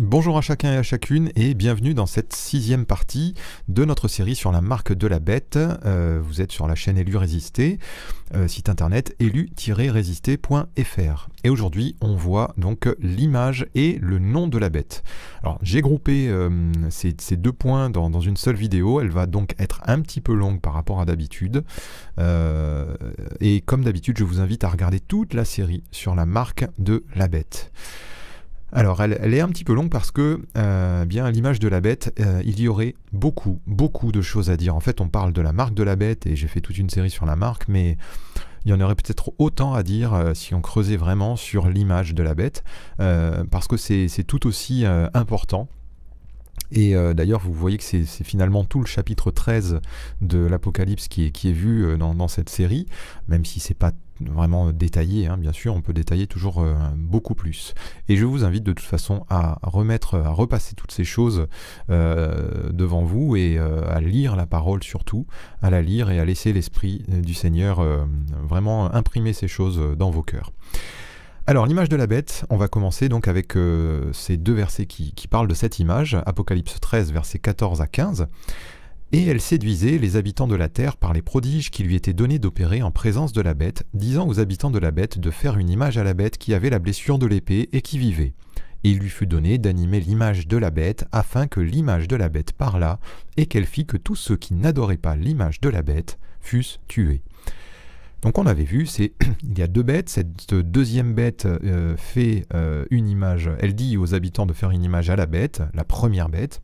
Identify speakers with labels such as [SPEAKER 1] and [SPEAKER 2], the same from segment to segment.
[SPEAKER 1] Bonjour à chacun et à chacune et bienvenue dans cette sixième partie de notre série sur la marque de la bête. Euh, vous êtes sur la chaîne Élu Résister, euh, site internet élu-résister.fr. Et aujourd'hui on voit donc l'image et le nom de la bête. Alors j'ai groupé euh, ces, deux points dans, dans, une seule vidéo, elle va donc être un petit peu longue par rapport à d'habitude. et comme d'habitude je vous invite à regarder toute la série sur la marque de la bête. Alors, elle, est un petit peu longue parce que, euh, bien l'image de la bête, euh, il y aurait beaucoup, beaucoup de choses à dire. En fait, on parle de la marque de la bête et j'ai fait toute une série sur la marque, mais il y en aurait peut-être autant à dire euh, si on creusait vraiment sur l'image de la bête, parce que c'est tout aussi important. Et d'ailleurs, vous voyez que c'est finalement tout le chapitre 13 de l'Apocalypse qui est, vu dans, dans, cette série, même si c'est pas vraiment détaillé, hein, bien sûr, on peut détailler toujours euh, beaucoup plus. Et je vous invite de toute façon à remettre, à repasser toutes ces choses euh, devant vous et euh, à lire la parole surtout, à la lire et à laisser l'Esprit du Seigneur vraiment imprimer ces choses dans vos cœurs. Alors l'image de la bête, on va commencer donc avec ces deux versets qui, qui, parlent de cette image, Apocalypse 13, versets 14 à 15 et elle séduisait les habitants de la terre par les prodiges qui lui étaient donnés d'opérer en présence de la bête, disant aux habitants de la bête de faire une image à la bête qui avait la blessure de l'épée et qui vivait. Et il lui fut donné d'animer l'image de la bête, afin que l'image de la bête parlât, et qu'elle fit que tous ceux qui n'adoraient pas l'image de la bête fussent tués. Donc on avait vu, c'est il y a deux bêtes. Cette deuxième bête euh, fait euh, une image. Elle dit aux habitants de faire une image à la bête, la première bête.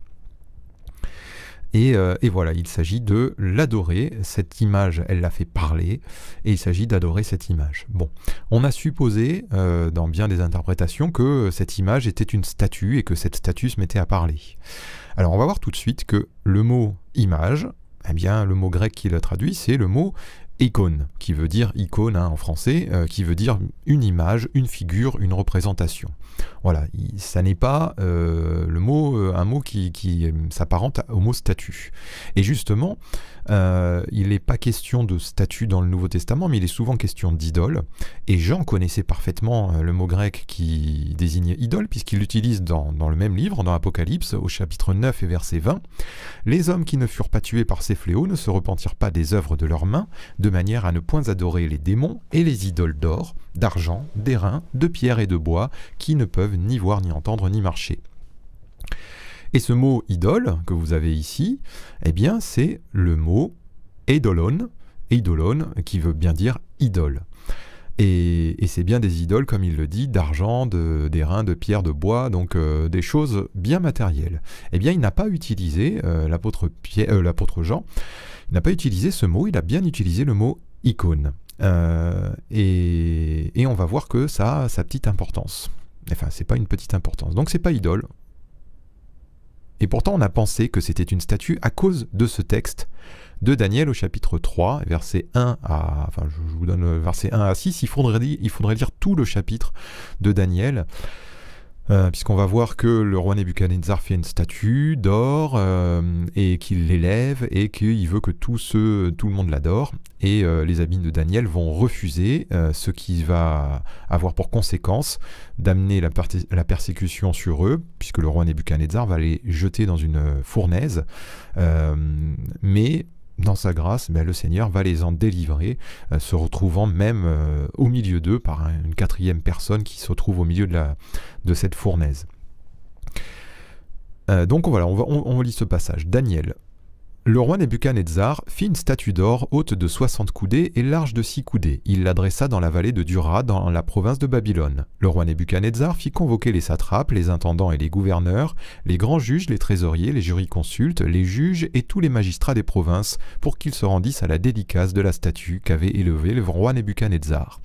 [SPEAKER 1] Euh, et, voilà, il s'agit de l'adorer. Cette image, elle l'a fait parler, et il s'agit d'adorer cette image. Bon, on a supposé, euh, dans bien des interprétations, que cette image était une statue et que cette statue se mettait à parler. Alors on va voir tout de suite que le mot image, eh bien, le mot grec qui le traduit, c'est le mot icône, qui veut dire icône hein, en français, euh, qui veut dire une image, une figure, une représentation. Voilà, ça n'est pas euh, le mot, euh, un mot qui, s'apparente au mot statut. Et justement, il n'est pas question de statut dans le Nouveau Testament, mais il est souvent question d'idole. Et Jean connaissait parfaitement le mot grec qui désigne « idole, puisqu'il l'utilise dans, le même livre, dans l'Apocalypse, au chapitre 9 et verset 20. Les hommes qui ne furent pas tués par ces fléaux ne se repentirent pas des œuvres de leurs mains, de manière à ne point adorer les démons et les idoles d'or, d'argent, d'airain, de pierre et de bois, qui ne peuvent ni voir, ni entendre, ni marcher. Et ce mot idole que vous avez ici, eh bien c'est le mot eidolon, qui veut bien dire idole. Et, c'est bien des idoles, comme il le dit, d'argent, d'airain, de, pierre, de bois, donc euh, des choses bien matérielles. Eh bien, il n'a pas utilisé, euh, euh, l'apôtre Jean, il n'a pas utilisé ce mot, il a bien utilisé le mot icône. Euh, et, on va voir que ça a sa petite importance. Enfin, c'est pas une petite importance. Donc c'est pas idole. Et pourtant, on a pensé que c'était une statue à cause de ce texte de Daniel au chapitre 3, verset 1 à... Enfin, je vous donne verset 1 à 6. Il faudrait, il faudrait lire tout le chapitre de Daniel. Euh, puisqu'on va voir que le roi Nebuchadnezzar fait une statue d'or euh, et qu'il l'élève et qu'il veut que tout, tout le monde l'adore. Et euh, les amis de Daniel vont refuser, ce qui va avoir pour conséquence d'amener la, la, persécution sur eux, puisque le roi Nebuchadnezzar va les jeter dans une fournaise. mais dans sa grâce, mais le Seigneur va les en délivrer, euh, se retrouvant même euh, au milieu d'eux par une quatrième personne qui se trouve au milieu de, cette fournaise. Euh, donc voilà, on lit ce passage. Daniel, le roi Nebuchadnezzar fit une statue d'or haute de 60 coudées et large de 6 coudées. Il l'adressa dans la vallée de Dura, dans la province de Babylone. Le roi Nebuchadnezzar fit convoquer les satrapes, les intendants et les gouverneurs, les grands juges, les trésoriers, les jurisconsultes, les juges et tous les magistrats des provinces pour qu'ils se rendissent à la dédicace de la statue qu'avait élevée le roi Nebuchadnezzar.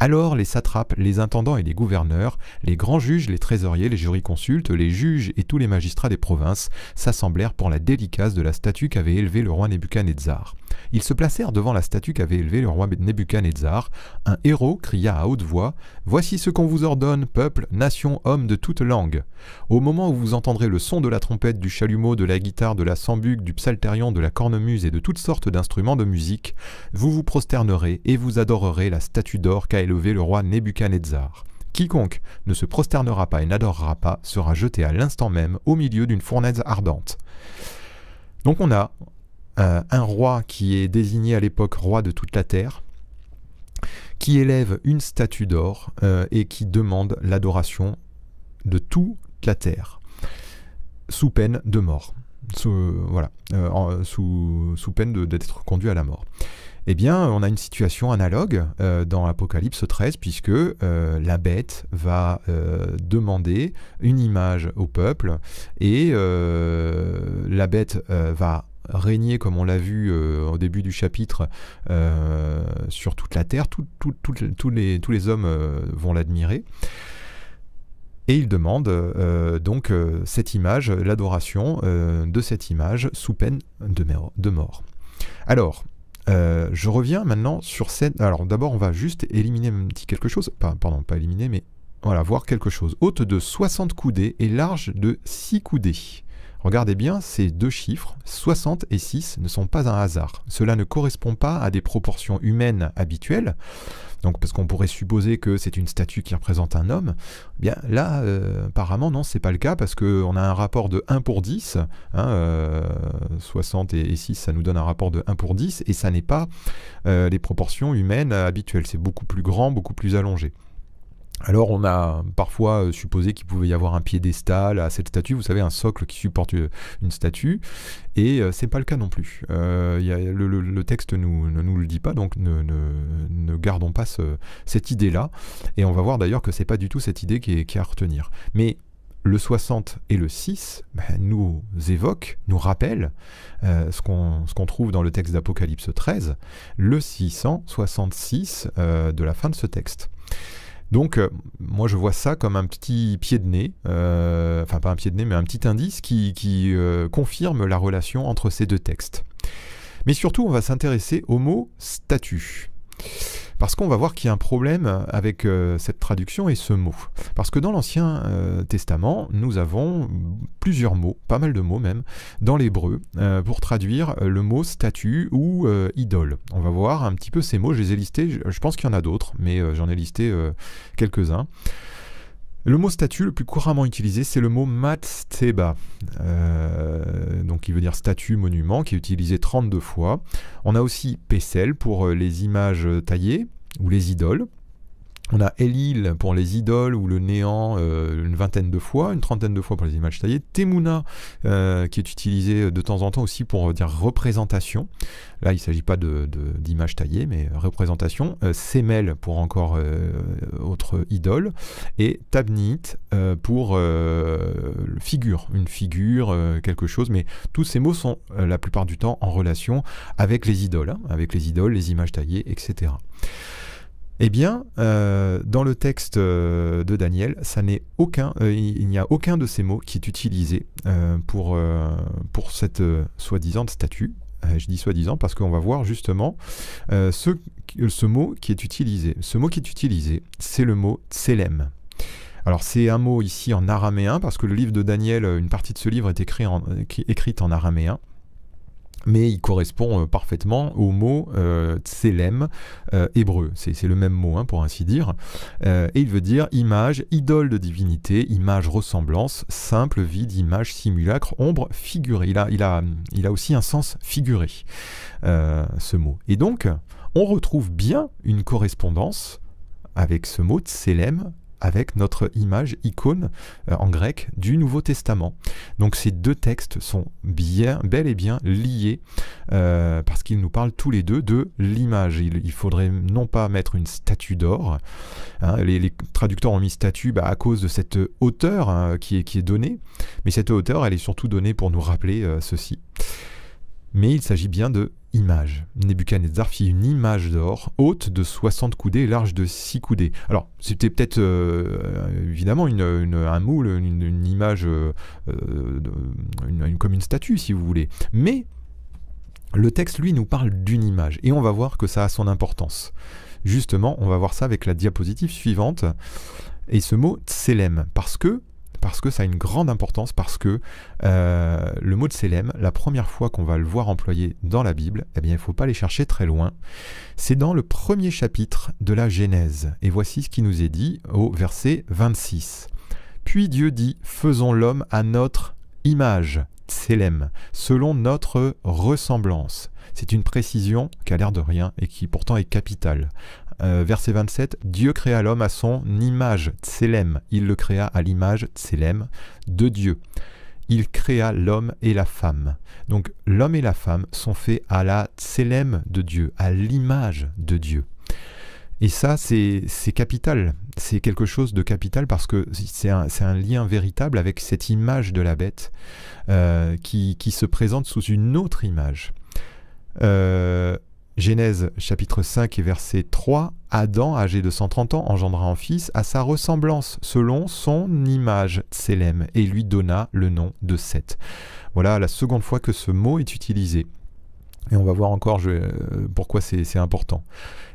[SPEAKER 1] Alors les satrapes, les intendants et les gouverneurs, les grands juges, les trésoriers, les jurisconsultes, les juges et tous les magistrats des provinces s'assemblèrent pour la dédicace de la statue qu'avait élevée le roi Nebuchadnezzar. Ils se placèrent devant la statue qu'avait élevée le roi Nebuchadnezzar. Un héros cria à haute voix Voici ce qu'on vous ordonne, peuple, nation, homme de toute langue. Au moment où vous entendrez le son de la trompette, du chalumeau, de la guitare, de la sambuque, du psalterion, de la cornemuse et de toutes sortes d'instruments de musique, vous vous prosternerez et vous adorerez la statue d'or qu'a élevée le roi Nebuchadnezzar. Quiconque ne se prosternera pas et n'adorera pas sera jeté à l'instant même au milieu d'une fournaise ardente. Donc on a euh, un roi qui est désigné à l'époque roi de toute la terre, qui élève une statue d'or euh, et qui demande l'adoration de toute la terre, sous peine de mort. Sous, euh, voilà, sous, peine d'être conduit à la mort. Eh bien, on a une situation analogue dans l'apocalypse 13, puisque la bête va demander une image au peuple, et la bête va régner, comme on l'a vu euh, au début du chapitre, euh, sur toute la terre. tous, les, tous les hommes euh, vont l'admirer. Et il demande donc cette image, l'adoration de cette image sous peine de, de mort. Alors, je reviens maintenant sur cette. Alors d'abord, on va juste éliminer un petit quelque chose. pardon, pas éliminer, mais voilà, voir quelque chose. Haute de 60 coudées et large de 6 coudées. Regardez bien, ces deux chiffres, 60 et 6, ne sont pas un hasard. Cela ne correspond pas à des proportions humaines habituelles. Donc, parce qu'on pourrait supposer que c'est une statue qui représente un homme, eh bien là, euh, apparemment, non, c'est pas le cas, parce qu'on a un rapport de 1 pour 10, 60 hein, euh, et 6, ça nous donne un rapport de 1 pour 10, et ça n'est pas euh, les proportions humaines habituelles, c'est beaucoup plus grand, beaucoup plus allongé. Alors on a parfois euh, supposé qu'il pouvait y avoir un piédestal à cette statue, vous savez, un socle qui supporte euh, une statue, et euh, c'est pas le cas non plus. le, texte nous, ne nous le dit pas, donc ne, gardons pas cette idée-là, et on va voir d'ailleurs que c'est pas du tout cette idée qui est, à retenir. Mais le 60 et le 6 bah, nous évoquent, nous rappellent ce qu'on trouve dans le texte d'Apocalypse 13, le 666 de la fin de ce texte. Donc, euh, moi, je vois ça comme un petit pied de nez, euh, enfin pas un pied de nez, mais un petit indice qui, euh, confirme la relation entre ces deux textes. Mais surtout, on va s'intéresser au mot statut. Parce qu'on va voir qu'il y a un problème avec euh, cette traduction et ce mot. Parce que dans l'Ancien euh, Testament, nous avons plusieurs mots, pas mal de mots même, dans l'hébreu, euh, pour traduire le mot statue ou idole. On va voir un petit peu ces mots, je les ai listés, je pense qu'il y en a d'autres, mais j'en ai listé quelques-uns. Le mot statut le plus couramment utilisé, c'est le mot matsteba, euh, donc qui veut dire statue, monument, qui est utilisé 32 fois. On a aussi pesel pour euh, les images taillées ou les idoles. On a Elil pour les idoles ou le néant euh, une vingtaine de fois, une trentaine de fois pour les images taillées. Temuna euh, qui est utilisé de temps en temps aussi pour euh, dire représentation. Là, il ne s'agit pas d'images de, taillées, mais représentation. Semel pour encore autre idole. Et Tabnit pour figure, une figure, quelque chose. Mais tous ces mots sont la plupart du temps en relation avec les idoles, hein, avec les idoles, les images taillées, etc. Eh bien, euh, dans le texte euh, de Daniel, euh, il n'y a aucun de ces mots qui est utilisé pour, pour cette soi-disant statue. je dis soi-disant parce qu'on va voir justement ce, ce, mot qui est utilisé. Ce mot qui est utilisé, c'est le mot tselem. Alors c'est un mot ici en araméen parce que le livre de Daniel, une partie de ce livre est écrit en, écrite en araméen mais il correspond euh, parfaitement au mot euh, tselem euh, hébreu. C'est le même mot, hein, pour ainsi dire. et il veut dire image, idole de divinité, image, ressemblance, simple, vide, image, simulacre, ombre, figurée. Il a, il a aussi un sens figuré, ce mot. Et donc, on retrouve bien une correspondance avec ce mot tselem avec notre image, icône euh, en grec du Nouveau Testament. Donc ces deux textes sont bien, bel et bien liés euh, parce qu'ils nous parlent tous les deux de l'image. Il, faudrait non pas mettre une statue d'or. Hein, les, traducteurs ont mis statue bah, à cause de cette hauteur hein, qui, est, donnée, mais cette hauteur, elle est surtout donnée pour nous rappeler euh, ceci. Mais il s'agit bien de image. Nebuchadnezzar fit une image d'or, haute de 60 coudées et large de 6 coudées. Alors, c'était peut-être euh, euh, évidemment un moule, une, image, euh, comme une statue, si vous voulez. Mais le texte, lui, nous parle d'une image, et on va voir que ça a son importance. Justement, on va voir ça avec la diapositive suivante, et ce mot tselem, parce que parce que ça a une grande importance, parce que euh, le mot de la première fois qu'on va le voir employé dans la Bible, eh bien, il ne faut pas aller chercher très loin. C'est dans le premier chapitre de la Genèse. Et voici ce qui nous est dit au verset 26. Puis Dieu dit Faisons l'homme à notre image, tselem, selon notre ressemblance. C'est une précision qui a l'air de rien et qui pourtant est capitale. Euh, verset 27, Dieu créa l'homme à son image, Tselem. Il le créa à l'image, Tselem, de Dieu. Il créa l'homme et la femme. Donc l'homme et la femme sont faits à la Tselem de Dieu, à l'image de Dieu. Et ça, c'est capital. C'est quelque chose de capital parce que c'est un, lien véritable avec cette image de la bête euh, qui, qui, se présente sous une autre image. Euh, Genèse chapitre 5 et verset 3, Adam, âgé de 130 ans, engendra un fils à sa ressemblance, selon son image, Tselem, et lui donna le nom de Seth. Voilà la seconde fois que ce mot est utilisé. Et on va voir encore euh, pourquoi c'est important.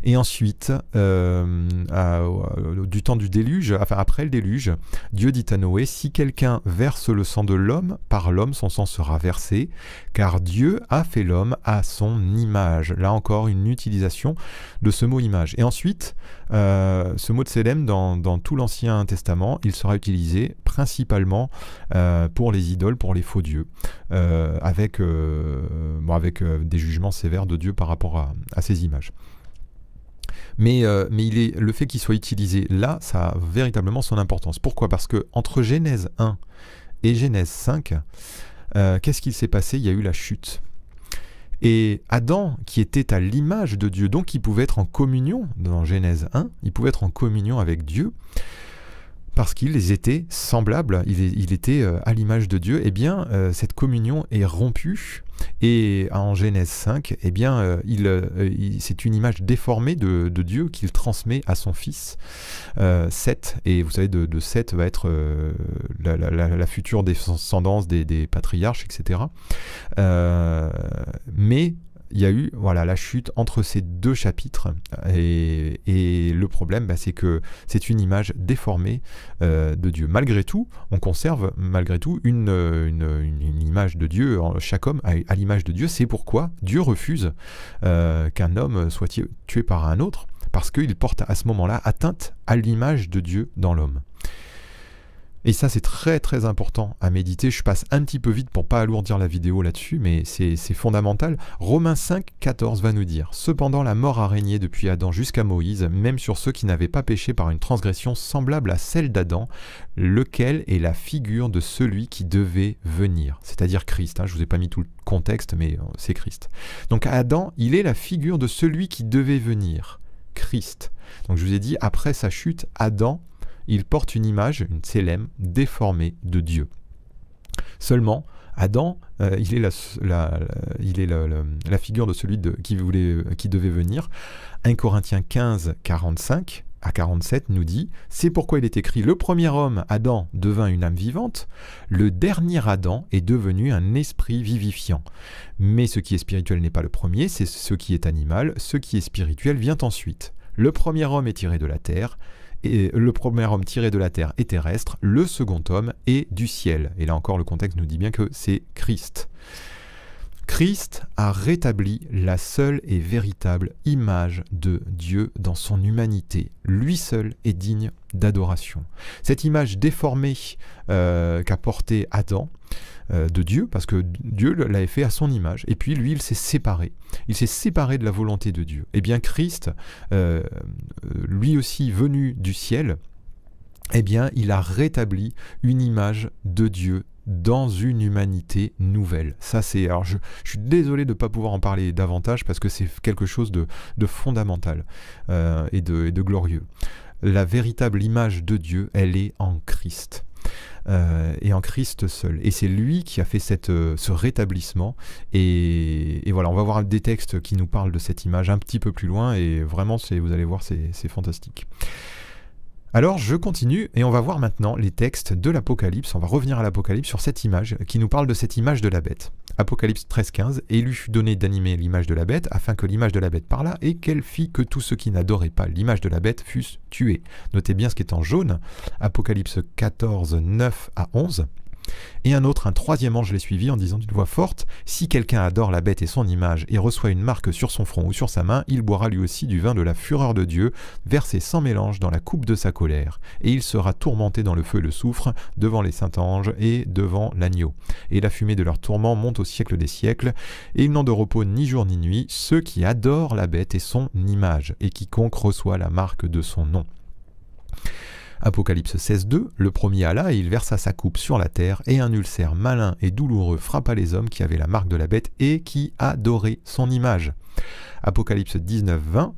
[SPEAKER 1] Et ensuite, euh, euh, du temps du déluge, après le déluge, Dieu dit à Noé, si quelqu'un verse le sang de l'homme, par l'homme son sang sera versé, car Dieu a fait l'homme à son image. Là encore, une utilisation de ce mot image. Et ensuite, ce mot de Sélem, dans, tout l'Ancien Testament, il sera utilisé principalement pour les idoles, pour les faux dieux, avec, des avec jugement sévère de Dieu par rapport à, ces images. Mais, euh, mais il est, le fait qu'il soit utilisé là, ça a véritablement son importance. Pourquoi Parce que entre Genèse 1 et Genèse 5, euh, qu'est-ce qu'il s'est passé Il y a eu la chute. Et Adam, qui était à l'image de Dieu, donc il pouvait être en communion, dans Genèse 1, il pouvait être en communion avec Dieu, parce qu'ils étaient semblables, il était euh, à l'image de Dieu, et eh bien, euh, cette communion est rompue. Et en Genèse 5, eh bien, euh, c'est une image déformée de, Dieu qu'il transmet à son fils, euh, Seth. Et vous savez, de, de Seth va être la, future descendance des, patriarches, etc. mais il y a eu voilà, la chute entre ces deux chapitres. Et, le problème, bah, c'est que c'est une image déformée euh, de Dieu. Malgré tout, on conserve malgré tout une, image de Dieu. Chaque homme à l'image de Dieu. C'est pourquoi Dieu refuse euh, qu'un homme soit tué par un autre, parce qu'il porte à ce moment-là atteinte à l'image de Dieu dans l'homme. Et ça, c'est très très important à méditer. Je passe un petit peu vite pour pas alourdir la vidéo là-dessus, mais c'est fondamental. Romains 5, 14 va nous dire Cependant, la mort a régné depuis Adam jusqu'à Moïse, même sur ceux qui n'avaient pas péché par une transgression semblable à celle d'Adam, lequel est la figure de celui qui devait venir, c'est-à-dire Christ. Hein, je vous ai pas mis tout le contexte, mais euh, c'est Christ. Donc Adam, il est la figure de celui qui devait venir, Christ. Donc je vous ai dit, après sa chute, Adam il porte une image, une célèbre déformée de Dieu. Seulement, Adam, euh, il est, la, figure de celui de, qui, euh, qui devait venir. 1 Corinthiens 15, 45 à 47 nous dit C'est pourquoi il est écrit Le premier homme, Adam, devint une âme vivante, le dernier Adam est devenu un esprit vivifiant. Mais ce qui est spirituel n'est pas le premier, c'est ce qui est animal, ce qui est spirituel vient ensuite. Le premier homme est tiré de la terre, le premier homme tiré de la terre est terrestre, le second homme est du ciel. Et là encore, le contexte nous dit bien que c'est Christ. Christ a rétabli la seule et véritable image de Dieu dans son humanité. Lui seul est digne d'adoration. Cette image déformée euh, qu'a portée Adam, euh, de Dieu, parce que Dieu l'avait fait à son image. Et puis lui, il s'est séparé. Il s'est séparé de la volonté de Dieu. Et eh bien Christ, euh, euh, lui aussi venu du ciel, eh bien, il a rétabli une image de Dieu dans une humanité nouvelle. Ça, c'est. Alors, je, suis désolé de ne pas pouvoir en parler davantage parce que c'est quelque chose de, fondamental et de glorieux. La véritable image de Dieu, elle est en Christ. Euh, et en Christ seul. Et c'est lui qui a fait cette, euh, ce rétablissement. Et, et, voilà, on va voir des textes qui nous parlent de cette image un petit peu plus loin, et vraiment, vous allez voir, c'est fantastique. Alors je continue et on va voir maintenant les textes de l'Apocalypse. On va revenir à l'Apocalypse sur cette image qui nous parle de cette image de la bête. Apocalypse 13.15 Et lui fut donné d'animer l'image de la bête afin que l'image de la bête parlât et qu'elle fit que tous ceux qui n'adoraient pas l'image de la bête fussent tués. Notez bien ce qui est en jaune. Apocalypse 14, 9 à 11 et un autre, un troisième ange les suivit en disant d'une voix forte Si quelqu'un adore la bête et son image et reçoit une marque sur son front ou sur sa main, il boira lui aussi du vin de la fureur de Dieu, versé sans mélange dans la coupe de sa colère, et il sera tourmenté dans le feu et le soufre devant les saints anges et devant l'agneau. Et la fumée de leur tourment monte au siècle des siècles, et ils n'ont de repos ni jour ni nuit, ceux qui adorent la bête et son image, et quiconque reçoit la marque de son nom. Apocalypse 16.2, le premier alla et il versa sa coupe sur la terre, et un ulcère malin et douloureux frappa les hommes qui avaient la marque de la bête et qui adoraient son image. Apocalypse 19.20,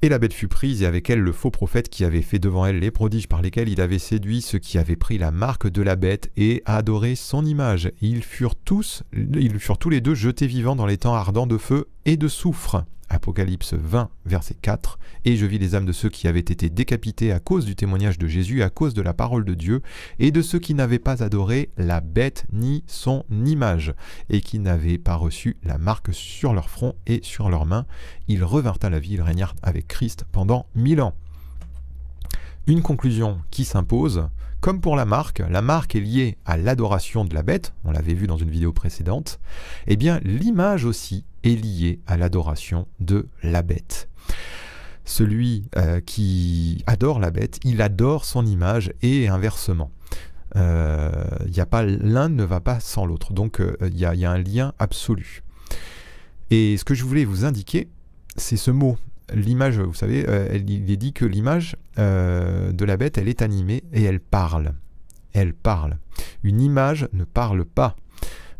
[SPEAKER 1] et la bête fut prise, et avec elle le faux prophète qui avait fait devant elle les prodiges par lesquels il avait séduit ceux qui avaient pris la marque de la bête et adoré son image. Ils furent tous, ils furent tous les deux jetés vivants dans les temps ardents de feu et de soufre. Apocalypse 20, verset 4, Et je vis les âmes de ceux qui avaient été décapités à cause du témoignage de Jésus, à cause de la parole de Dieu, et de ceux qui n'avaient pas adoré la bête ni son image, et qui n'avaient pas reçu la marque sur leur front et sur leurs mains. Ils revinrent à la vie, ils régnèrent avec Christ pendant mille ans. Une conclusion qui s'impose, comme pour la marque, la marque est liée à l'adoration de la bête, on l'avait vu dans une vidéo précédente, et eh bien l'image aussi est liée à l'adoration de la bête. Celui euh, qui adore la bête, il adore son image et inversement. Euh, a pas l'un ne va pas sans l'autre, donc il euh, y a un lien absolu. Et ce que je voulais vous indiquer, c'est ce mot l'image, vous savez, euh, il est dit que l'image euh, de la bête, elle est animée et elle parle. Elle parle. Une image ne parle pas.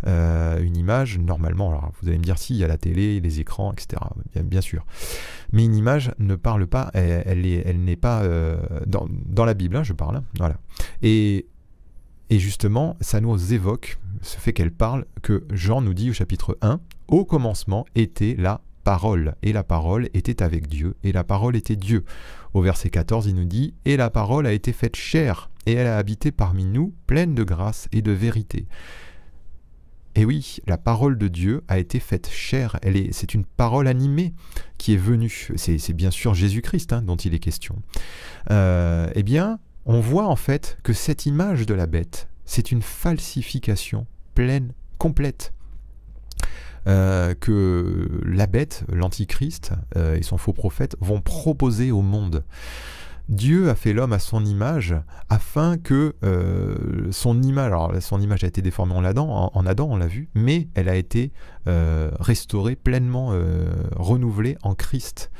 [SPEAKER 1] Euh, une image, normalement, alors vous allez me dire si, il y a la télé, les écrans, etc. Bien, sûr. Mais une image ne parle pas, elle, n'est pas dans, la Bible, hein, je parle. Hein, voilà. Et, et justement, ça nous évoque ce fait qu'elle parle, que Jean nous dit au chapitre 1, au commencement était la parole, et la parole était avec Dieu, et la parole était Dieu. Au verset 14, il nous dit, Et la parole a été faite chère, et elle a habité parmi nous, pleine de grâce et de vérité. Et oui, la parole de Dieu a été faite chère, elle est, c'est une parole animée qui est venue, c'est, bien sûr Jésus-Christ hein, dont il est question. Euh, eh bien, on voit en fait que cette image de la bête, c'est une falsification pleine, complète euh, que la bête, l'antichrist euh, et son faux prophète vont proposer au monde. Dieu a fait l'homme à son image afin que euh, son image, alors son image a été déformée en Adam, en, Adam on l'a vu, mais elle a été restaurée, pleinement renouvelée en Christ.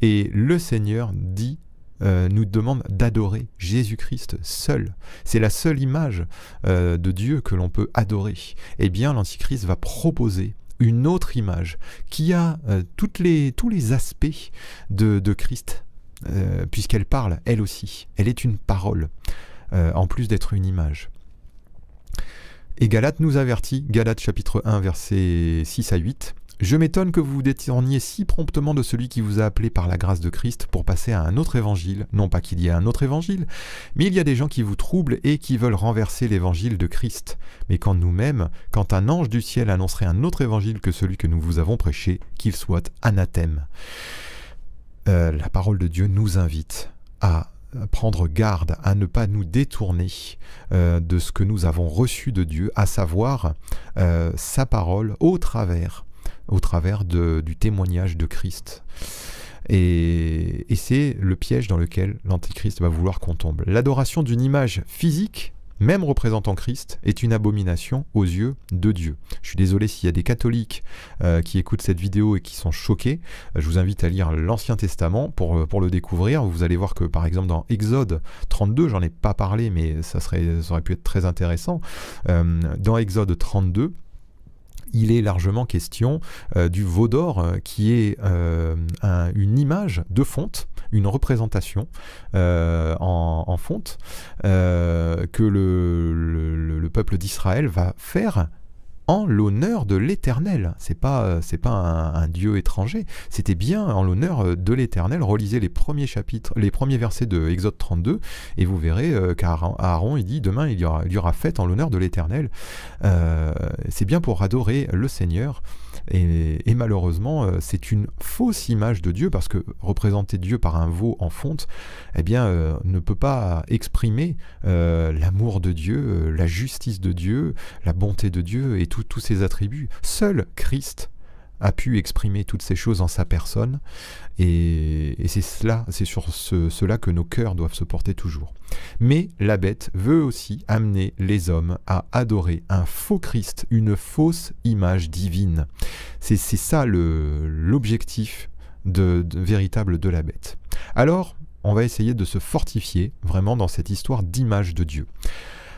[SPEAKER 1] Et le Seigneur dit nous demande d'adorer Jésus-Christ seul. C'est la seule image de Dieu que l'on peut adorer. Eh bien, l'Antichrist va proposer une autre image qui a euh, les, tous les aspects de, de Christ, euh, puisqu'elle parle, elle aussi. Elle est une parole, euh, en plus d'être une image. Et Galate nous avertit, Galate chapitre 1, versets 6 à 8, je m'étonne que vous vous détourniez si promptement de celui qui vous a appelé par la grâce de Christ pour passer à un autre évangile, non pas qu'il y ait un autre évangile, mais il y a des gens qui vous troublent et qui veulent renverser l'évangile de Christ. Mais quand nous-mêmes, quand un ange du ciel annoncerait un autre évangile que celui que nous vous avons prêché, qu'il soit anathème. Euh, la parole de Dieu nous invite à prendre garde, à ne pas nous détourner euh, de ce que nous avons reçu de Dieu, à savoir euh, sa parole au travers au travers du témoignage de Christ. Et, c'est le piège dans lequel l'Antichrist va vouloir qu'on tombe. L'adoration d'une image physique, même représentant Christ, est une abomination aux yeux de Dieu. Je suis désolé s'il y a des catholiques euh, qui écoutent cette vidéo et qui sont choqués. Euh, je vous invite à lire l'Ancien Testament pour, euh, pour le découvrir. Vous allez voir que par exemple dans Exode 32, j'en ai pas parlé, mais ça, serait, ça aurait pu être très intéressant. dans Exode 32, il est largement question euh, du veau d'or, euh, qui est euh, une image de fonte, une représentation en, fonte, que le peuple d'Israël va faire en l'honneur de l'Éternel. C'est pas euh, c'est pas un, dieu étranger. C'était bien en l'honneur euh, de l'Éternel. Relisez les premiers chapitres, les premiers versets de Exode 32 et vous verrez euh, qu'Aaron il dit demain il y aura, il y aura fête en l'honneur de l'Éternel. c'est bien pour adorer le Seigneur. Et, malheureusement, euh, c'est une fausse image de Dieu parce que représenter Dieu par un veau en fonte, eh bien, euh, ne peut pas exprimer euh, l'amour de Dieu, la justice de Dieu, la bonté de Dieu et tous ses attributs. Seul Christ a pu exprimer toutes ces choses en sa personne. Et, c'est cela, c'est sur cela que nos cœurs doivent se porter toujours. Mais la bête veut aussi amener les hommes à adorer un faux Christ, une fausse image divine. C'est ça l'objectif véritable de la bête. Alors, on va essayer de se fortifier vraiment dans cette histoire d'image de Dieu.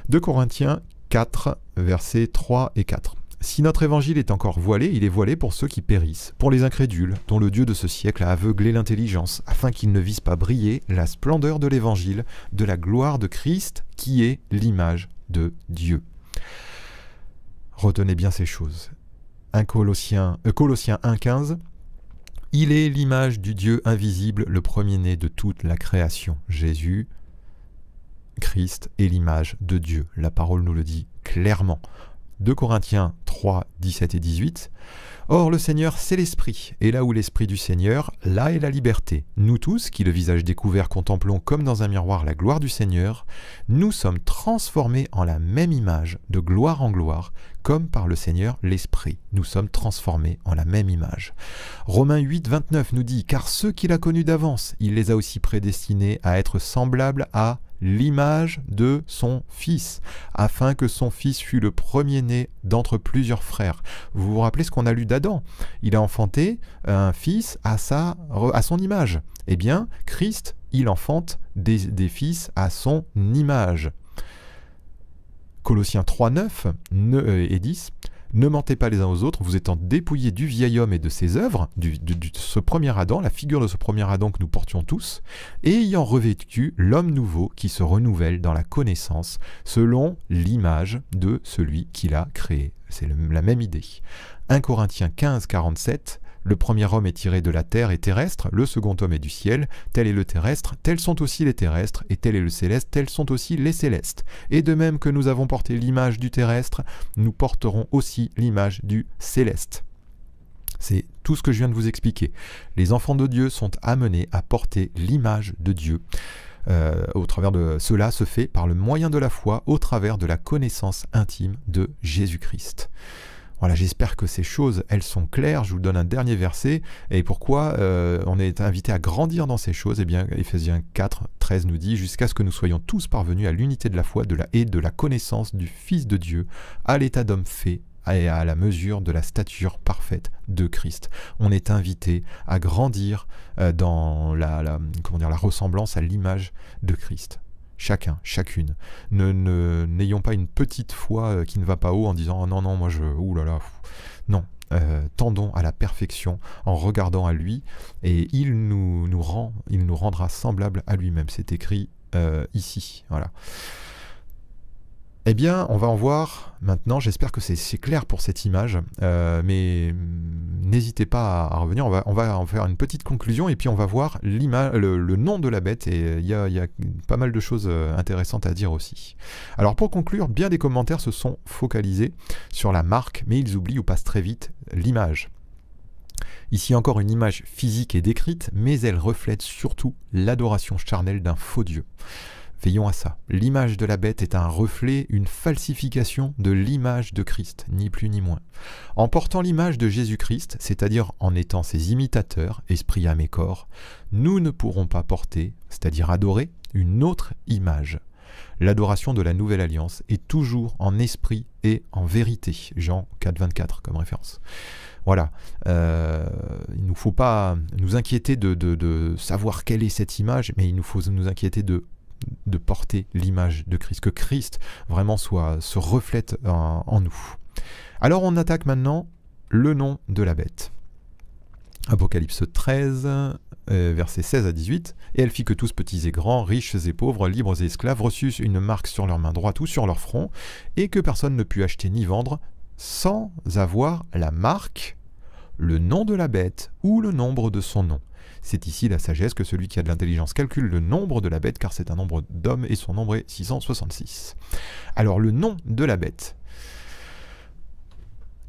[SPEAKER 1] 2 Corinthiens 4, versets 3 et 4. Si notre évangile est encore voilé, il est voilé pour ceux qui périssent, pour les incrédules, dont le Dieu de ce siècle a aveuglé l'intelligence, afin qu'ils ne visent pas briller la splendeur de l'évangile, de la gloire de Christ, qui est l'image de Dieu. Retenez bien ces choses. 1 euh, Colossiens, Colossiens 1.15 Il est l'image du Dieu invisible, le premier-né de toute la création. Jésus, Christ, est l'image de Dieu. La parole nous le dit clairement. 2 Corinthiens 3, 17 et 18. Or le Seigneur, c'est l'Esprit, et là où l'Esprit du Seigneur, là est la liberté. Nous tous, qui le visage découvert contemplons comme dans un miroir la gloire du Seigneur, nous sommes transformés en la même image, de gloire en gloire, comme par le Seigneur l'Esprit. Nous sommes transformés en la même image. Romains 8, 29 nous dit, Car ceux qu'il a connus d'avance, il les a aussi prédestinés à être semblables à l'image de son fils, afin que son fils fût le premier-né d'entre plusieurs frères. Vous vous rappelez ce qu'on a lu d'Adam Il a enfanté un fils à, sa, à son image. Eh bien, Christ, il enfante des, des fils à son image. Colossiens 3, 9 euh, et 10. Ne mentez pas les uns aux autres, vous étant dépouillés du vieil homme et de ses œuvres, du, de ce premier Adam, la figure de ce premier Adam que nous portions tous, et ayant revêtu l'homme nouveau qui se renouvelle dans la connaissance selon l'image de celui qu'il a créé. C'est la même idée. 1 Corinthiens 15, 47, le premier homme est tiré de la terre et terrestre, le second homme est du ciel, tel est le terrestre, tels sont aussi les terrestres, et tel est le céleste, tels sont aussi les célestes. Et de même que nous avons porté l'image du terrestre, nous porterons aussi l'image du céleste. C'est tout ce que je viens de vous expliquer. Les enfants de Dieu sont amenés à porter l'image de Dieu. Euh, au travers de cela se fait par le moyen de la foi, au travers de la connaissance intime de Jésus-Christ. Voilà, j'espère que ces choses, elles sont claires. Je vous donne un dernier verset. Et pourquoi euh, on est invité à grandir dans ces choses Eh bien, Ephésiens 4, 13 nous dit Jusqu'à ce que nous soyons tous parvenus à l'unité de la foi, de la haie, de la connaissance du Fils de Dieu, à l'état d'homme fait et à la mesure de la stature parfaite de Christ. On est invité à grandir euh, dans la comment dire, la ressemblance à l'image de Christ chacun, chacune. Ne, n'ayons pas une petite foi euh, qui ne va pas haut en disant oh non non moi je ouh là là. Non, euh, tendons à la perfection en regardant à lui et il nous, nous rend, il nous rendra semblable à lui-même. C'est écrit euh, ici. Voilà. Eh bien, on va en voir maintenant. J'espère que c'est clair pour cette image. mais, n'hésitez pas à, revenir. On va, on va en faire une petite conclusion et puis on va voir le, le, nom de la bête. Et euh, il y, a, il y, a pas mal de choses euh, intéressantes à dire aussi. Alors pour conclure, bien des commentaires se sont focalisés sur la marque, mais ils oublient ou passent très vite l'image. Ici encore une image physique est décrite, mais elle reflète surtout l'adoration charnelle d'un faux dieu. Veillons à ça. L'image de la bête est un reflet, une falsification de l'image de Christ, ni plus ni moins. En portant l'image de Jésus-Christ, c'est-à-dire en étant ses imitateurs, esprit, âme et corps, nous ne pourrons pas porter, c'est-à-dire adorer, une autre image. L'adoration de la nouvelle alliance est toujours en esprit et en vérité. Jean 4, 24 comme référence. Voilà. Euh, il ne nous faut pas nous inquiéter de, savoir quelle est cette image, mais il nous faut nous inquiéter de de porter l'image de Christ, que Christ vraiment soit, se reflète euh, en, nous. Alors on attaque maintenant le nom de la bête. Apocalypse 13, euh, versets 16 à 18. Et elle fit que tous, petits et grands, riches et pauvres, libres et esclaves, reçussent une marque sur leur main droite ou sur leur front, et que personne ne put acheter ni vendre sans avoir la marque, le nom de la bête ou le nombre de son nom. C'est ici la sagesse que celui qui a de l'intelligence calcule le nombre de la bête, car c'est un nombre d'hommes et son nombre est 666. Alors le nom de la bête,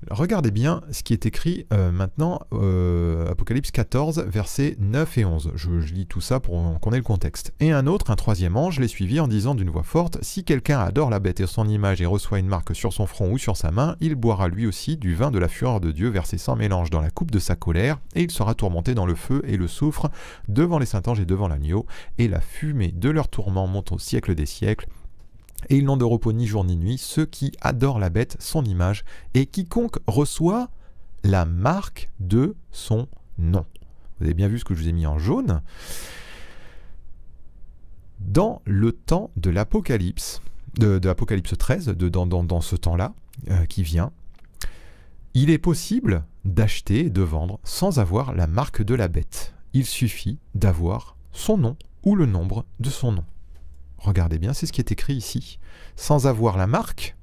[SPEAKER 1] Regardez bien ce qui est écrit euh, maintenant, euh, Apocalypse 14, versets 9 et 11. Je, lis tout ça pour qu'on ait le contexte. Et un autre, un troisième ange, les suivit en disant d'une voix forte, Si quelqu'un adore la bête et son image et reçoit une marque sur son front ou sur sa main, il boira lui aussi du vin de la fureur de Dieu versé sans mélange dans la coupe de sa colère, et il sera tourmenté dans le feu et le soufre devant les saints anges et devant l'agneau, et la fumée de leur tourment monte au siècle des siècles, et ils n'ont de repos ni jour ni nuit, ceux qui adorent la bête, son image, et quiconque reçoit la marque de son nom. Vous avez bien vu ce que je vous ai mis en jaune. Dans le temps de l'Apocalypse, de, l'Apocalypse 13, de, dans, ce temps-là euh, qui vient, il est possible d'acheter et de vendre sans avoir la marque de la bête. Il suffit d'avoir son nom ou le nombre de son nom regardez bien, c'est ce qui est écrit ici, sans avoir la marque,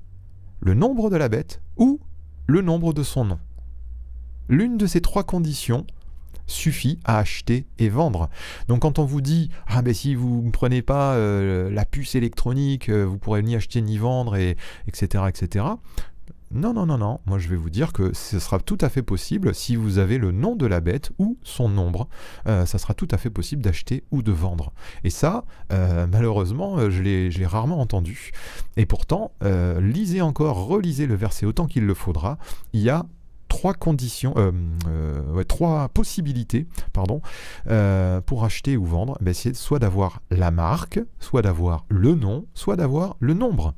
[SPEAKER 1] le nombre de la bête ou le nombre de son nom. L'une de ces trois conditions suffit à acheter et vendre. Donc quand on vous dit ah ben si vous ne prenez pas euh, la puce électronique, vous euh, vous pourrez ni acheter ni vendre etc etc. Non, non, non, non. Moi, je vais vous dire que ce sera tout à fait possible si vous avez le nom de la bête ou son nombre. Euh, ça sera tout à fait possible d'acheter ou de vendre. Et ça, euh, malheureusement, euh, je l'ai rarement entendu. Et pourtant, lisez encore, relisez le verset autant qu'il le faudra. Il y a trois conditions, trois possibilités, pardon, pour acheter ou vendre, ben, c'est soit d'avoir la marque, soit d'avoir le nom, soit d'avoir le nombre.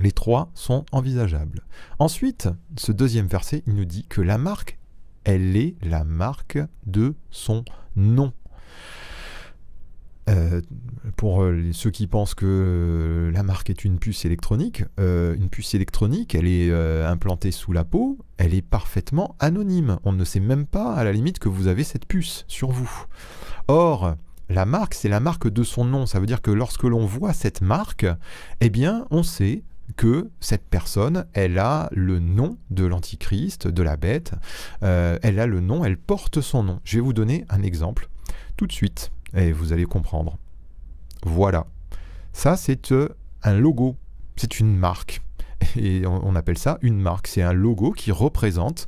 [SPEAKER 1] Les trois sont envisageables. Ensuite, ce deuxième verset, il nous dit que la marque, elle est la marque de son nom. Euh, pour euh, ceux qui pensent que euh, la marque est une puce électronique, une puce électronique, elle est implantée sous la peau, elle est parfaitement anonyme. On ne sait même pas, à la limite, que vous avez cette puce sur vous. Or, la marque, c'est la marque de son nom. Ça veut dire que lorsque l'on voit cette marque, eh bien, on sait que cette personne, elle a le nom de l'Antichrist, de la bête, euh, elle a le nom, elle porte son nom. Je vais vous donner un exemple tout de suite, et vous allez comprendre. Voilà. Ça, c'est euh, un logo, c'est une marque. Et on, appelle ça une marque. C'est un logo qui représente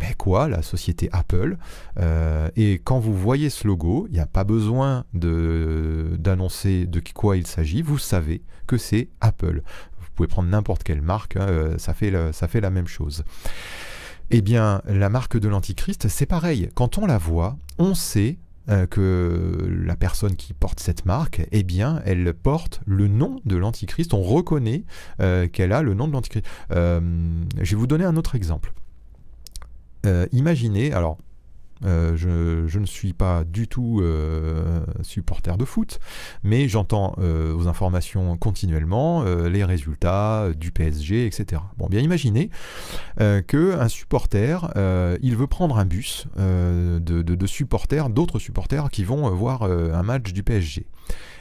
[SPEAKER 1] mais quoi, la société Apple. Euh, et quand vous voyez ce logo, il n'y a pas besoin d'annoncer de, quoi il s'agit, vous savez que c'est Apple. Vous pouvez prendre n'importe quelle marque, hein, euh, ça, fait ça fait la même chose. Eh bien, la marque de l'Antichrist, c'est pareil. Quand on la voit, on sait euh, que la personne qui porte cette marque, eh bien, elle porte le nom de l'Antichrist. On reconnaît euh, qu'elle a le nom de l'Antichrist. je vais vous donner un autre exemple. imaginez, alors, euh, je, ne suis pas du tout euh, supporter de foot, mais j'entends euh, vos informations continuellement les résultats du PSG, etc. Bon, bien imaginez qu'un supporter, il veut prendre un bus de, supporters, d'autres supporters qui vont voir un match du PSG.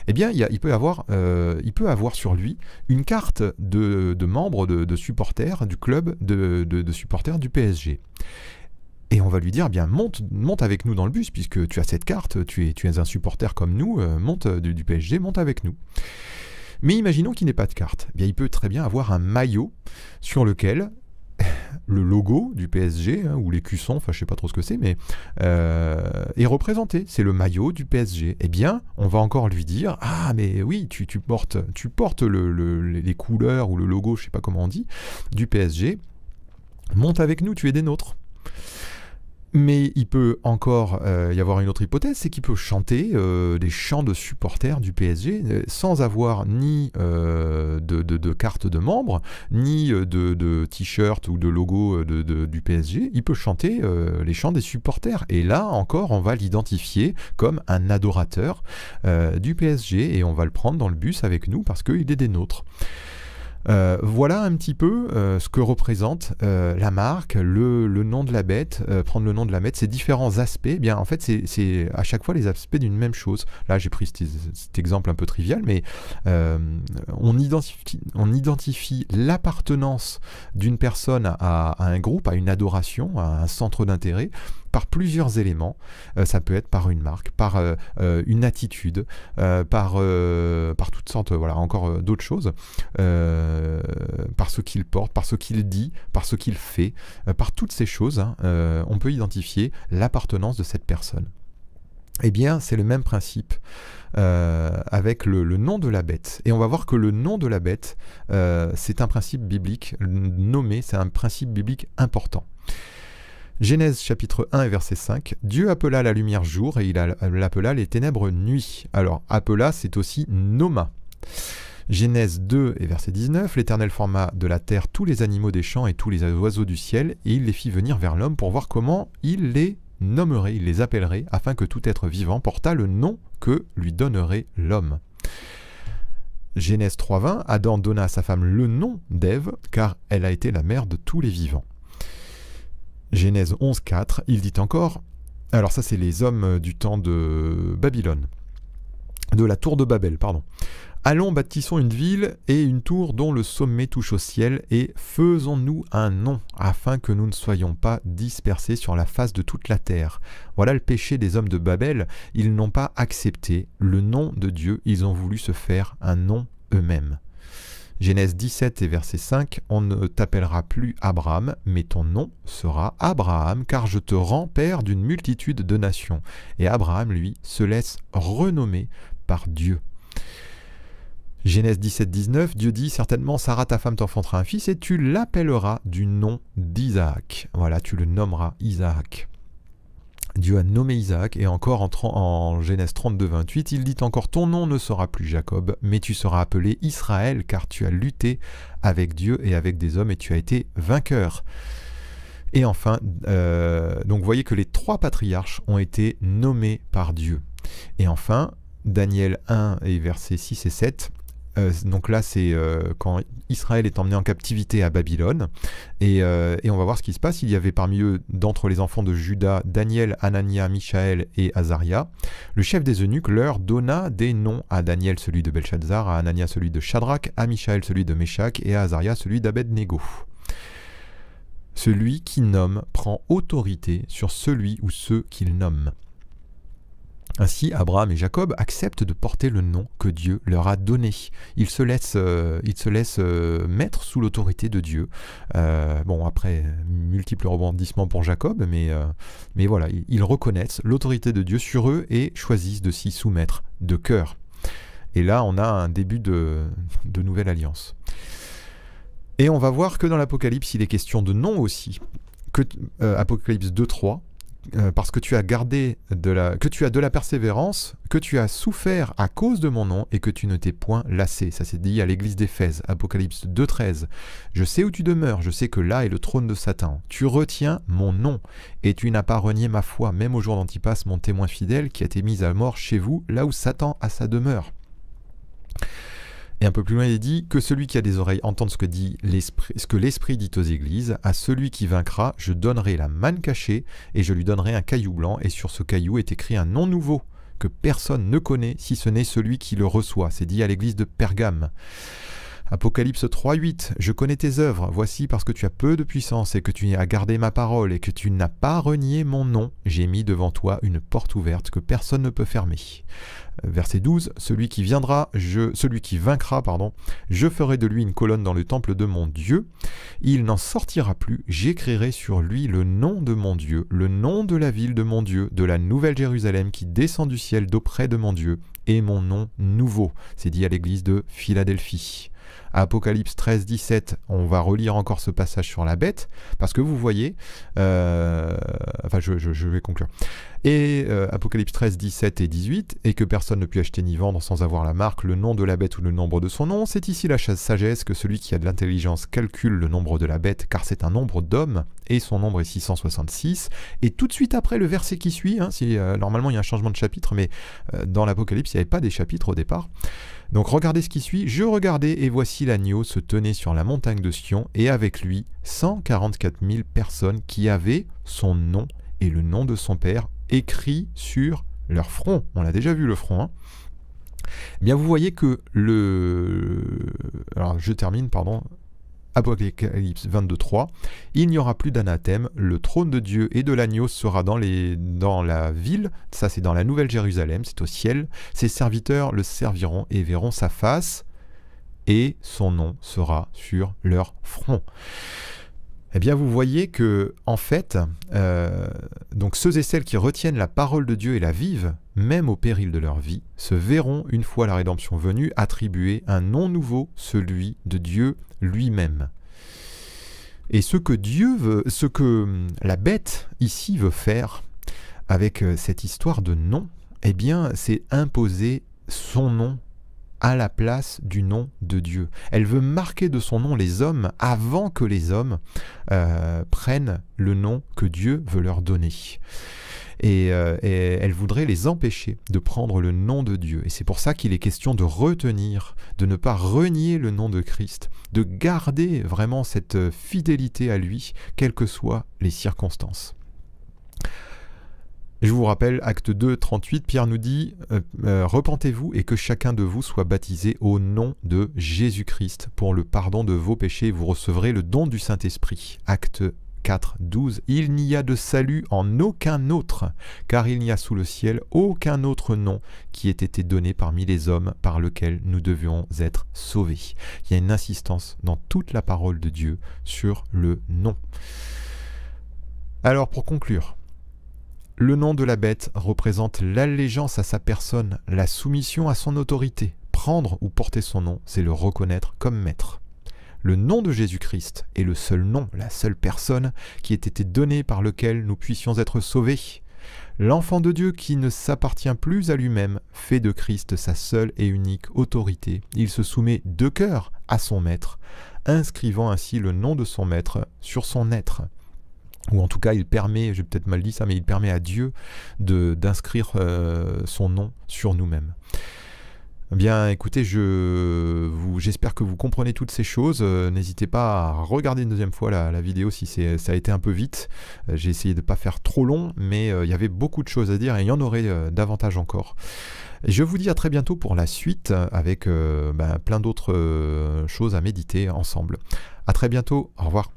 [SPEAKER 1] Eh bien, il, peut avoir, il peut avoir sur lui une carte de, de membres, de, supporters du club de supporters du PSG. Et on va lui dire, eh bien monte, monte avec nous dans le bus, puisque tu as cette carte, tu es, un supporter comme nous, euh, monte euh, du, PSG, monte avec nous. Mais imaginons qu'il n'ait pas de carte. Eh bien, il peut très bien avoir un maillot sur lequel le logo du PSG, hein, ou les cuissons, enfin je sais pas trop ce que c'est, mais euh, est représenté. C'est le maillot du PSG. Eh bien, on va encore lui dire Ah, mais oui, tu, portes, tu portes les couleurs ou le logo, je ne sais pas comment on dit, du PSG. Monte avec nous, tu es des nôtres. Mais il peut encore euh, y avoir une autre hypothèse, c'est qu'il peut chanter euh, des chants de supporters du PSG euh, sans avoir ni de, de, de, carte de membre, ni de, de t-shirt ou de logo du PSG. Il peut chanter les chants des supporters. Et là encore, on va l'identifier comme un adorateur du PSG et on va le prendre dans le bus avec nous parce qu'il est des nôtres. Euh, voilà un petit peu euh, ce que représente euh, la marque, le, nom de la bête, prendre le nom de la bête, ces différents aspects. Eh bien, en fait, c'est à chaque fois les aspects d'une même chose. Là, j'ai pris cet, exemple un peu trivial, mais on identifie, l'appartenance d'une personne à, un groupe, à une adoration, à un centre d'intérêt, par plusieurs éléments. Euh, ça peut être par une marque, par euh, euh, une attitude, par, par toutes sortes, voilà, encore d'autres choses, par ce qu'il porte, par ce qu'il dit, par ce qu'il fait, par toutes ces choses, hein, on peut identifier l'appartenance de cette personne. et eh bien, c'est le même principe avec le, nom de la bête. Et on va voir que le nom de la bête, c'est un principe biblique nommé, c'est un principe biblique important. Genèse chapitre 1 et verset 5, Dieu appela la lumière jour et il l'appela les ténèbres nuit. Alors appela, c'est aussi noma. Genèse 2 et verset 19, l'Éternel forma de la terre tous les animaux des champs et tous les oiseaux du ciel, et il les fit venir vers l'homme pour voir comment il les nommerait, il les appellerait, afin que tout être vivant portât le nom que lui donnerait l'homme. Genèse 3.20, Adam donna à sa femme le nom d'Ève, car elle a été la mère de tous les vivants. Genèse 11.4, il dit encore, alors ça c'est les hommes euh, du temps de Babylone, de la tour de Babel, pardon. Allons, bâtissons une ville et une tour dont le sommet touche au ciel, et faisons-nous un nom, afin que nous ne soyons pas dispersés sur la face de toute la terre. Voilà le péché des hommes de Babel, ils n'ont pas accepté le nom de Dieu, ils ont voulu se faire un nom eux-mêmes. Genèse 17 et verset 5, On ne t'appellera plus Abraham, mais ton nom sera Abraham, car je te rends père d'une multitude de nations. Et Abraham, lui, se laisse renommer par Dieu. Genèse 17, 19, Dieu dit certainement Sarah, ta femme, t'enfantera un fils, et tu l'appelleras du nom d'Isaac. Voilà, tu le nommeras Isaac. Dieu a nommé Isaac, et encore en, en Genèse 32, 28, il dit encore Ton nom ne sera plus Jacob, mais tu seras appelé Israël, car tu as lutté avec Dieu et avec des hommes, et tu as été vainqueur. Et enfin, euh, donc vous voyez que les trois patriarches ont été nommés par Dieu. Et enfin, Daniel 1 et versets 6 et 7, euh, donc là, c'est euh, quand Israël est emmené en captivité à Babylone. Euh, et, on va voir ce qui se passe. Il y avait parmi eux, d'entre les enfants de Juda, Daniel, Anania, Michaël et Azaria. Le chef des eunuques leur donna des noms à Daniel, celui de Belshazzar, à Anania, celui de Shadrach, à Michaël, celui de Meshach, et à Azaria, celui d'Abednego. Celui qui nomme prend autorité sur celui ou ceux qu'il nomme. Ainsi, Abraham et Jacob acceptent de porter le nom que Dieu leur a donné. Ils se laissent, euh, se euh, mettre sous l'autorité de Dieu. Euh, bon, après, multiples rebondissements pour Jacob, mais, mais voilà, ils reconnaissent l'autorité de Dieu sur eux et choisissent de s'y soumettre de cœur. Et là, on a un début de, nouvelle alliance. Et on va voir que dans l'Apocalypse, il est question de nom aussi. Que, Apocalypse 2.3, euh, parce que tu as gardé de la, que tu as de la persévérance, que tu as souffert à cause de mon nom et que tu ne t'es point lassé. Ça c'est dit à l'église d'Éphèse, Apocalypse 2.13. Je sais où tu demeures, je sais que là est le trône de Satan. Tu retiens mon nom et tu n'as pas renié ma foi, même au jour d'Antipas, mon témoin fidèle, qui a été mis à mort chez vous, là où Satan a sa demeure. Et un peu plus loin, il dit que celui qui a des oreilles entende ce que dit l'esprit, ce que l'esprit dit aux églises. À celui qui vaincra, je donnerai la manne cachée et je lui donnerai un caillou blanc. Et sur ce caillou est écrit un nom nouveau que personne ne connaît si ce n'est celui qui le reçoit. C'est dit à l'église de Pergame. Apocalypse 3.8, je connais tes œuvres, voici parce que tu as peu de puissance et que tu as gardé ma parole et que tu n'as pas renié mon nom, j'ai mis devant toi une porte ouverte que personne ne peut fermer. Euh, verset 12, celui qui viendra, je, celui qui vaincra, pardon, je ferai de lui une colonne dans le temple de mon Dieu, il n'en sortira plus, j'écrirai sur lui le nom de mon Dieu, le nom de la ville de mon Dieu, de la nouvelle Jérusalem qui descend du ciel d'auprès de mon Dieu, et mon nom nouveau, c'est dit à l'église de Philadelphie. Apocalypse 13, 17, on va relire encore ce passage sur la bête, parce que vous voyez, euh, enfin je, vais conclure, et euh, Apocalypse 13, 17 et 18, et que personne ne peut acheter ni vendre sans avoir la marque, le nom de la bête ou le nombre de son nom, c'est ici la chasse sagesse que celui qui a de l'intelligence calcule le nombre de la bête, car c'est un nombre d'hommes, et son nombre est 666, et tout de suite après le verset qui suit, hein, euh, normalement il y a un changement de chapitre, mais dans l'Apocalypse il n'y avait pas des chapitres au départ, donc regardez ce qui suit. Je regardais et voici l'agneau se tenait sur la montagne de Sion et avec lui 144 000 personnes qui avaient son nom et le nom de son père écrit sur leur front. On l'a déjà vu le front. Hein. Eh bien vous voyez que le... Alors je termine, pardon, Apocalypse 22.3, il n'y aura plus d'anathème, le trône de Dieu et de l'agneau sera dans, les, dans la ville, ça c'est dans la Nouvelle Jérusalem, c'est au ciel, ses serviteurs le serviront et verront sa face, et son nom sera sur leur front. Eh bien, vous voyez que, en fait, euh, donc ceux et celles qui retiennent la parole de Dieu et la vivent, même au péril de leur vie, se verront, une fois la rédemption venue, attribuer un nom nouveau, celui de Dieu lui-même. Et ce que Dieu veut, ce que hum, la bête ici veut faire avec euh, cette histoire de nom, eh bien, c'est imposer son nom à la place du nom de Dieu. Elle veut marquer de son nom les hommes avant que les hommes euh, prennent le nom que Dieu veut leur donner. Euh, et, elle voudrait les empêcher de prendre le nom de Dieu. Et c'est pour ça qu'il est question de retenir, de ne pas renier le nom de Christ, de garder vraiment cette euh, fidélité à lui, quelles que soient les circonstances. Je vous rappelle, acte 2, 38, Pierre nous dit euh, Repentez-vous et que chacun de vous soit baptisé au nom de Jésus-Christ pour le pardon de vos péchés, vous recevrez le don du Saint-Esprit. Acte 4, 12, Il n'y a de salut en aucun autre, car il n'y a sous le ciel aucun autre nom qui ait été donné parmi les hommes par lequel nous devions être sauvés. Il y a une insistance dans toute la parole de Dieu sur le nom. Alors pour conclure, le nom de la bête représente l'allégeance à sa personne, la soumission à son autorité. Prendre ou porter son nom, c'est le reconnaître comme maître. Le nom de Jésus-Christ est le seul nom, la seule personne qui ait été donnée par lequel nous puissions être sauvés. L'enfant de Dieu qui ne s'appartient plus à lui-même fait de Christ sa seule et unique autorité. Il se soumet de cœur à son Maître, inscrivant ainsi le nom de son Maître sur son être ou en tout cas il permet, j'ai peut-être mal dit ça, mais il permet à Dieu d'inscrire euh, son nom sur nous-mêmes. Eh bien, écoutez, je vous, j'espère que vous comprenez toutes ces choses. Euh, n'hésitez pas à regarder une deuxième fois la, vidéo si c'est, ça a été un peu vite. Euh, j'ai essayé de ne pas faire trop long, mais euh, il y avait beaucoup de choses à dire et il y en aurait davantage encore. Je vous dis à très bientôt pour la suite avec ben, plein d'autres choses à méditer ensemble. À très bientôt. Au revoir.